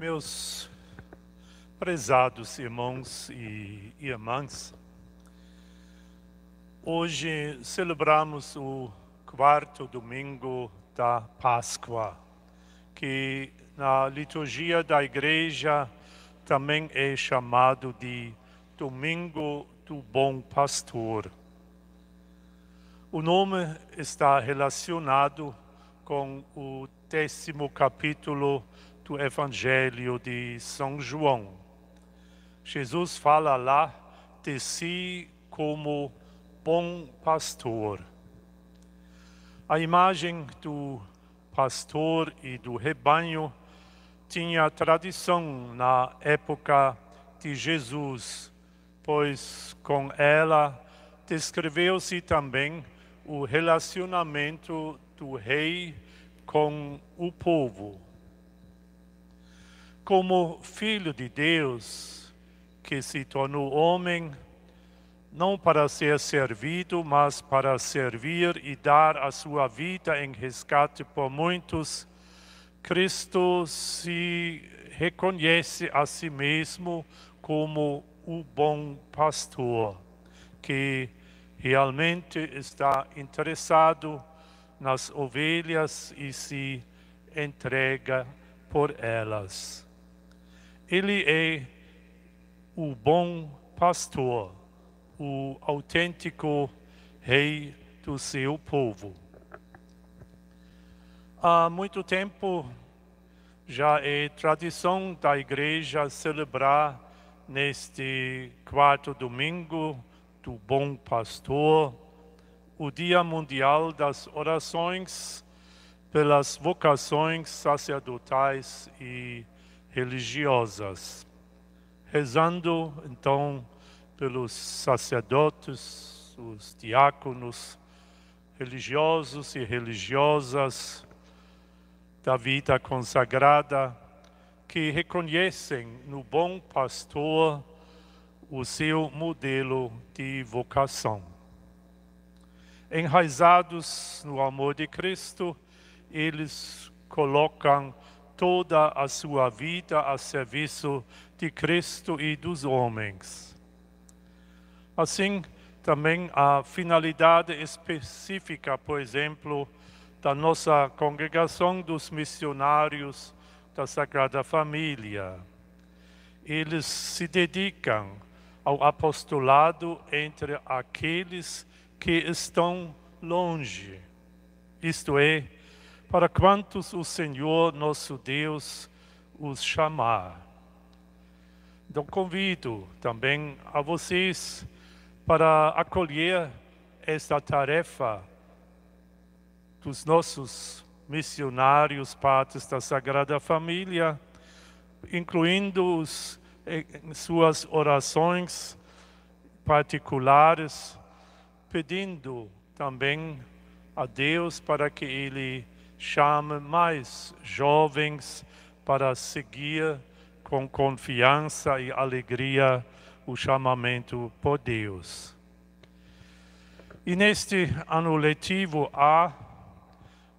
Meus prezados irmãos e irmãs, hoje celebramos o quarto domingo da Páscoa, que na liturgia da igreja também é chamado de Domingo do Bom Pastor. O nome está relacionado com o décimo capítulo do Evangelho de São João. Jesus fala lá de si como bom pastor. A imagem do pastor e do rebanho tinha tradição na época de Jesus, pois com ela descreveu-se também o relacionamento do rei com o povo como filho de Deus, que se tornou homem, não para ser servido, mas para servir e dar a sua vida em resgate por muitos, Cristo se reconhece a si mesmo como o bom pastor, que realmente está interessado nas ovelhas e se entrega por elas. Ele é o bom pastor, o autêntico rei do seu povo. Há muito tempo já é tradição da igreja celebrar neste quarto domingo do Bom Pastor o Dia Mundial das Orações pelas vocações sacerdotais e religiosas, rezando então pelos sacerdotes, os diáconos, religiosos e religiosas da vida consagrada, que reconhecem no bom pastor o seu modelo de vocação. Enraizados no amor de Cristo, eles colocam toda a sua vida a serviço de Cristo e dos homens. Assim, também a finalidade específica, por exemplo, da nossa congregação dos missionários da Sagrada Família. Eles se dedicam ao apostolado entre aqueles que estão longe, isto é, para quantos o Senhor nosso Deus os chamar. Então convido também a vocês para acolher esta tarefa dos nossos missionários, partes da Sagrada Família, incluindo-os em eh, suas orações particulares, pedindo também a Deus para que Ele chame mais jovens para seguir com confiança e alegria o chamamento por Deus. E neste ano letivo há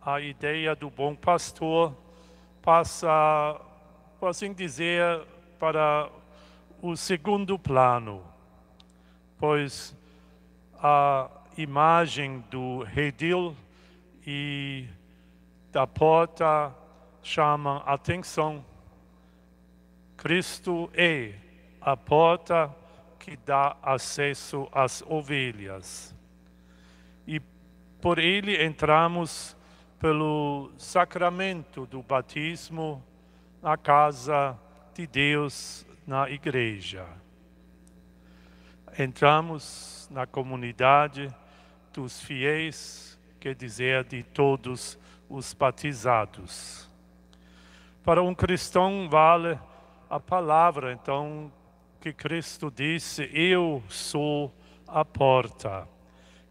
a ideia do bom pastor passa, por assim dizer, para o segundo plano, pois a imagem do redil e da porta chama atenção. Cristo é a porta que dá acesso às ovelhas. E por ele entramos pelo sacramento do batismo na casa de Deus, na igreja. Entramos na comunidade dos fiéis, quer dizer, de todos os os batizados. Para um cristão vale a palavra, então, que Cristo disse: Eu sou a porta.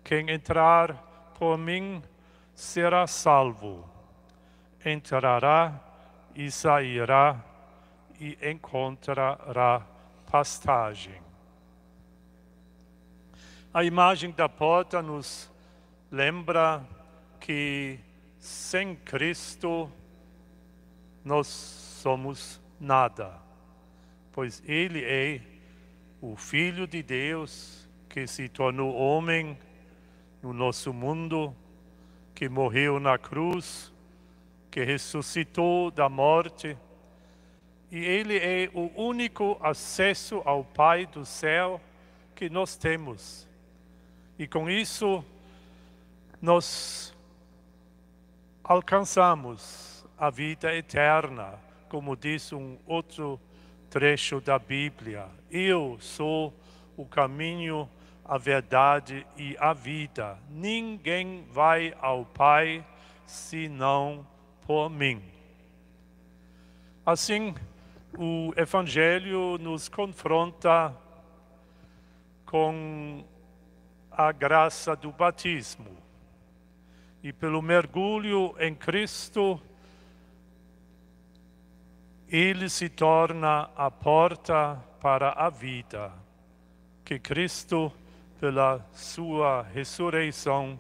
Quem entrar por mim será salvo. Entrará e sairá e encontrará pastagem. A imagem da porta nos lembra que sem Cristo nós somos nada, pois Ele é o Filho de Deus que se tornou homem no nosso mundo, que morreu na cruz, que ressuscitou da morte, e Ele é o único acesso ao Pai do céu que nós temos. E com isso, nós alcançamos a vida eterna, como diz um outro trecho da Bíblia. Eu sou o caminho, a verdade e a vida. Ninguém vai ao Pai senão por mim. Assim, o Evangelho nos confronta com a graça do batismo e pelo mergulho em Cristo, ele se torna a porta para a vida que Cristo, pela sua ressurreição,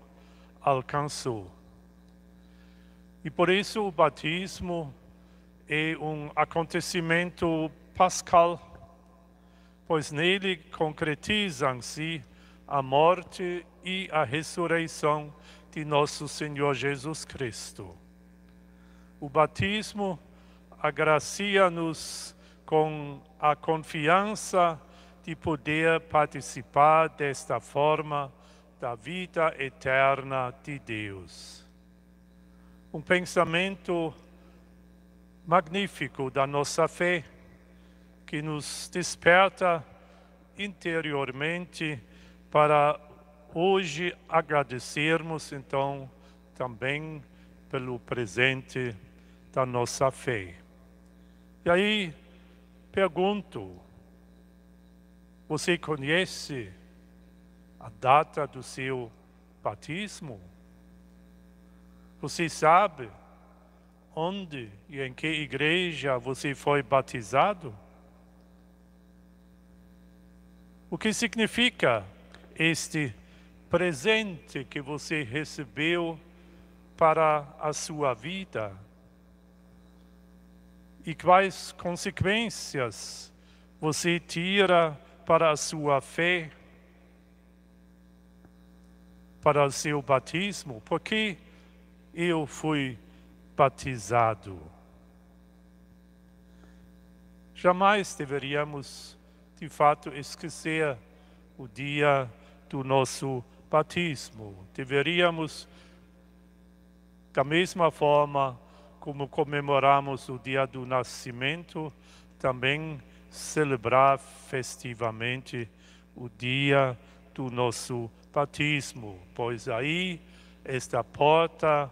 alcançou. E por isso o batismo é um acontecimento pascal, pois nele concretizam-se a morte e a ressurreição de nosso Senhor Jesus Cristo. O batismo agracia-nos com a confiança de poder participar desta forma da vida eterna de Deus. Um pensamento magnífico da nossa fé que nos desperta interiormente para hoje agradecermos então também pelo presente da nossa fé. E aí pergunto: você conhece a data do seu batismo? Você sabe onde e em que igreja você foi batizado? O que significa este presente que você recebeu para a sua vida e quais consequências você tira para a sua fé, para o seu batismo, porque eu fui batizado. Jamais deveríamos, de fato, esquecer o dia do nosso batismo. Deveríamos, da mesma forma como comemoramos o dia do nascimento, também celebrar festivamente o dia do nosso batismo, pois aí esta porta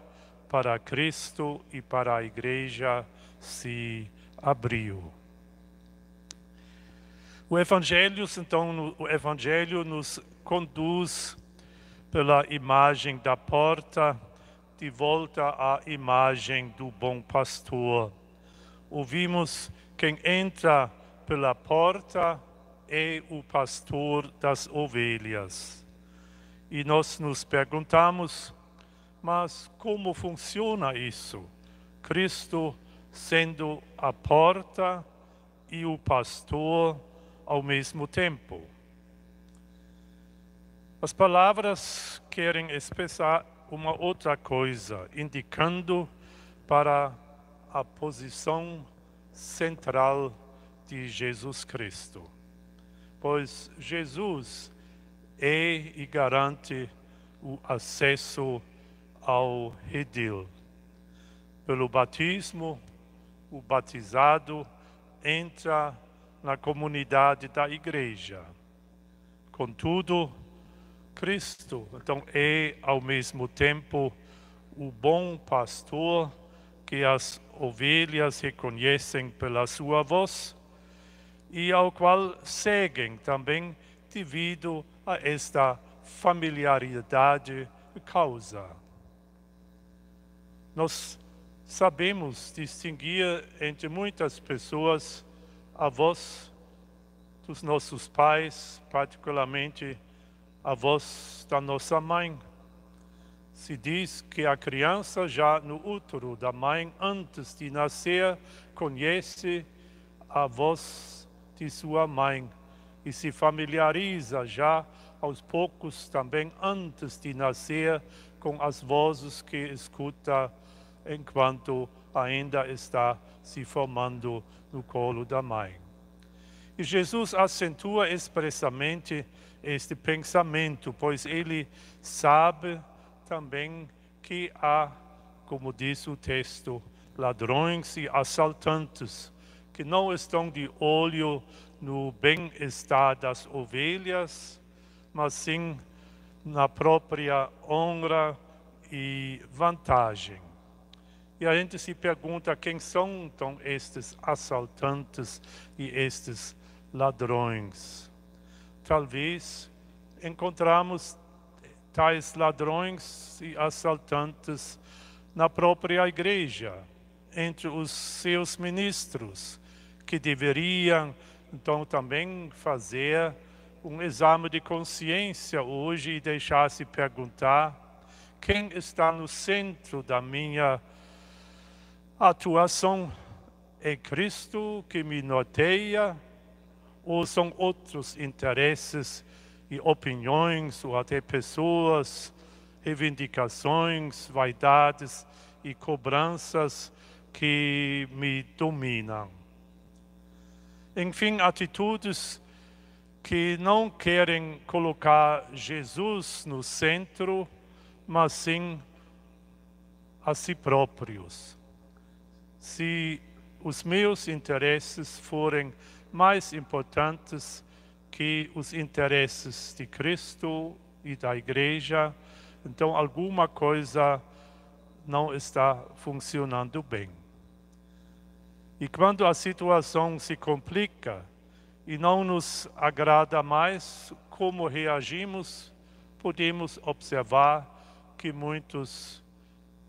para Cristo e para a Igreja se abriu. O Evangelho, então, o Evangelho nos conduz pela imagem da porta, de volta à imagem do bom pastor. Ouvimos quem entra pela porta é o pastor das ovelhas. E nós nos perguntamos, mas como funciona isso? Cristo sendo a porta e o pastor ao mesmo tempo. As palavras querem expressar uma outra coisa, indicando para a posição central de Jesus Cristo. Pois Jesus é e garante o acesso ao redil. Pelo batismo, o batizado entra na comunidade da igreja. Contudo, Cristo. Então, é ao mesmo tempo o bom pastor que as ovelhas reconhecem pela sua voz e ao qual seguem também devido a esta familiaridade causa. Nós sabemos distinguir entre muitas pessoas a voz dos nossos pais, particularmente a voz da nossa mãe. Se diz que a criança já no útero da mãe, antes de nascer, conhece a voz de sua mãe e se familiariza já aos poucos também antes de nascer com as vozes que escuta enquanto ainda está se formando no colo da mãe. E Jesus acentua expressamente este pensamento, pois ele sabe também que há, como diz o texto, ladrões e assaltantes que não estão de olho no bem-estar das ovelhas, mas sim na própria honra e vantagem. E a gente se pergunta quem são então estes assaltantes e estes ladrões. Talvez encontramos tais ladrões e assaltantes na própria igreja, entre os seus ministros, que deveriam então também fazer um exame de consciência hoje e deixar-se perguntar quem está no centro da minha atuação é Cristo que me norteia ou são outros interesses e opiniões, ou até pessoas, reivindicações, vaidades e cobranças que me dominam. Enfim, atitudes que não querem colocar Jesus no centro, mas sim a si próprios. Se os meus interesses forem mais importantes que os interesses de Cristo e da Igreja. Então, alguma coisa não está funcionando bem. E quando a situação se complica e não nos agrada mais como reagimos, podemos observar que muitos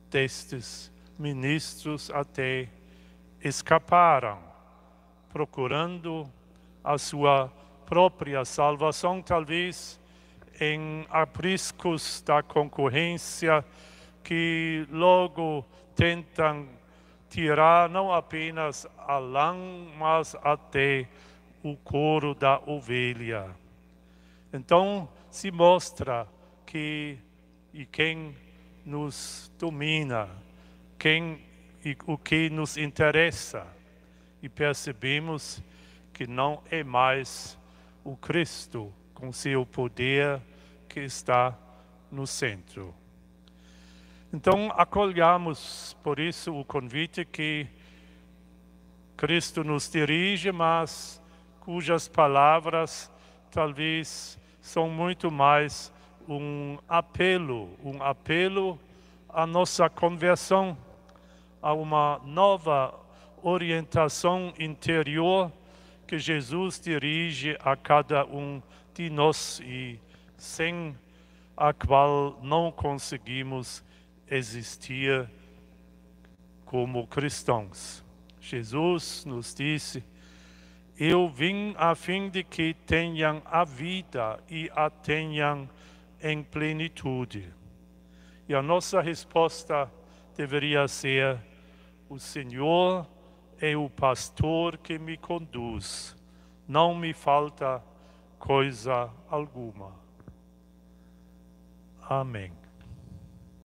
destes ministros até escaparam procurando a sua própria salvação, talvez em apriscos da concorrência que logo tentam tirar não apenas a lã, mas até o couro da ovelha. Então se mostra que e quem nos domina, quem e o que nos interessa e percebemos que não é mais o Cristo com seu poder que está no centro. Então, acolhamos por isso o convite que Cristo nos dirige, mas cujas palavras talvez são muito mais um apelo, um apelo à nossa conversão, a uma nova orientação interior que Jesus dirige a cada um de nós e sem a qual não conseguimos existir como cristãos. Jesus nos disse: Eu vim a fim de que tenham a vida e a tenham em plenitude. E a nossa resposta deveria ser: O Senhor é o pastor que me conduz, não me falta coisa alguma. Amém.